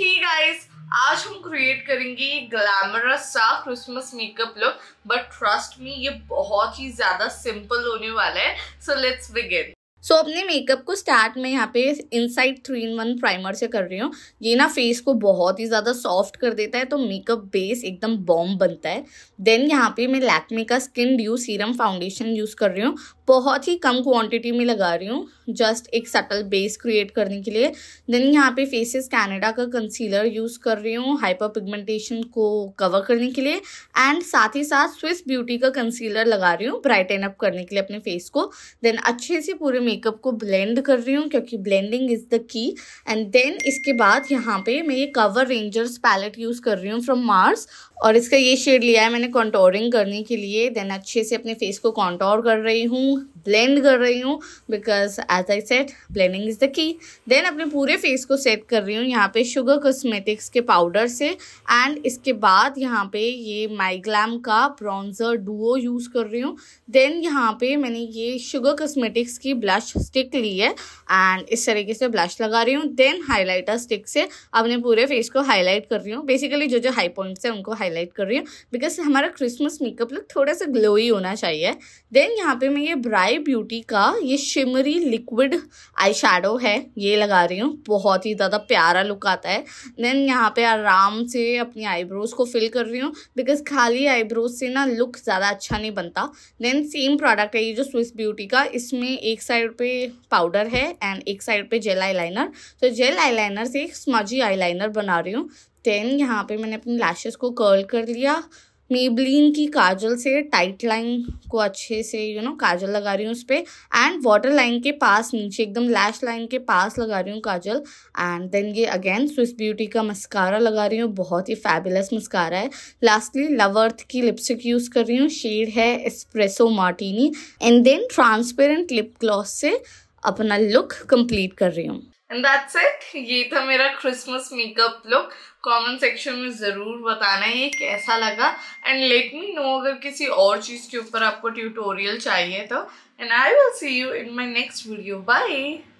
ही guys आज हम create करेंगे ग्लैमरस सा Christmas makeup look but trust me ये बहुत ही ज़्यादा सिंपल होने वाला है so let's begin so so, अपने मेकअप को स्टार्ट में यहाँ पे inside three in one primer से कर रही हूँ ये ना फेस को बहुत ही ज़्यादा सॉफ्ट कर देता है तो मेकअप बेस एकदम बॉम्ब बनता है देन यहाँ पे मैं लैक्मे का skin dew serum foundation use कर रही हूँ बहुत ही कम क्वांटिटी में लगा रही हूँ जस्ट एक सटल बेस क्रिएट करने के लिए देन यहाँ पे फेसेस कैनेडा का कंसीलर यूज़ कर रही हूँ हाइपर पिगमेंटेशन को कवर करने के लिए एंड साथ ही साथ स्विस ब्यूटी का कंसीलर लगा रही हूँ ब्राइटन अप करने के लिए अपने फेस को देन अच्छे से पूरे मेकअप को ब्लेंड कर रही हूँ क्योंकि blending is the key and then इसके बाद यहाँ पर मैं ये कवर रेंजर्स पैलेट यूज़ कर रही हूँ फ्रॉम मार्स और इसका ये शेड लिया है मैंने कॉन्टोरिंग करने के लिए देन अच्छे से अपने फेस को कॉन्टोर कर रही हूँ ब्लेंड कर रही हूँ because as I said blending is the key then अपने पूरे फेस को सेट कर रही हूँ यहाँ पे शुगर कॉस्मेटिक्स के पाउडर से एंड इसके बाद यहाँ पे ये माइग्लैम का ब्रॉन्जर डुओ यूज़ कर रही हूँ देन यहाँ पे मैंने ये शुगर कॉस्मेटिक्स की ब्लश स्टिक ली है एंड इस तरीके से ब्लश लगा रही हूँ देन हाईलाइटर स्टिक से अपने पूरे फेस को हाईलाइट कर रही हूँ बेसिकली जो जो हाई पॉइंट्स हैं उनको हाईलाइट कर रही हूँ बिकॉज हमारा क्रिसमस मेकअप लुक थोड़ा सा ग्लोई होना चाहिए देन यहाँ पे मैं ये ब्राई ब्यूटी का ये शिमरी लिक्विड आई है ये लगा रही हूँ बहुत ही ज़्यादा प्यारा लुक आता है देन यहाँ पे आराम से अपनी आईब्रोज को फिल कर रही हूँ बिकॉज खाली आईब्रोज से ना लुक ज़्यादा अच्छा नहीं बनता देन सेम प्रोडक्ट है ये जो स्विस ब्यूटी का इसमें एक साइड पे पाउडर है एंड एक साइड पे जेल लाइनर तो जेल लाइनर से एक स्मजी लाइनर बना रही हूँ देन यहाँ पर मैंने अपनी लैशेज को कर्ल कर लिया मेबलिन की काजल से टाइट लाइन को अच्छे से you you know know, kajal लगा रही हूँ उस पर एंड वाटर लाइन के पास नीचे एकदम लैश लाइन के पास लगा रही हूँ काजल एंड देन ये अगेन स्विस ब्यूटी का मस्कारा लगा रही हूँ बहुत ही फैबुलस मस्कारा है लास्टली लवर्थ की लिपस्टिक यूज़ कर रही हूँ शेड है espresso martini and then transparent lip gloss से अपना लुक कंप्लीट कर रही हूँ एंड दैट्स इट ये था मेरा Christmas makeup look comment section में ज़रूर बताना ये कैसा लगा एंड लेट मी नो अगर किसी और चीज़ के ऊपर आपको ट्यूटोरियल चाहिए तो and I will see you in my next video bye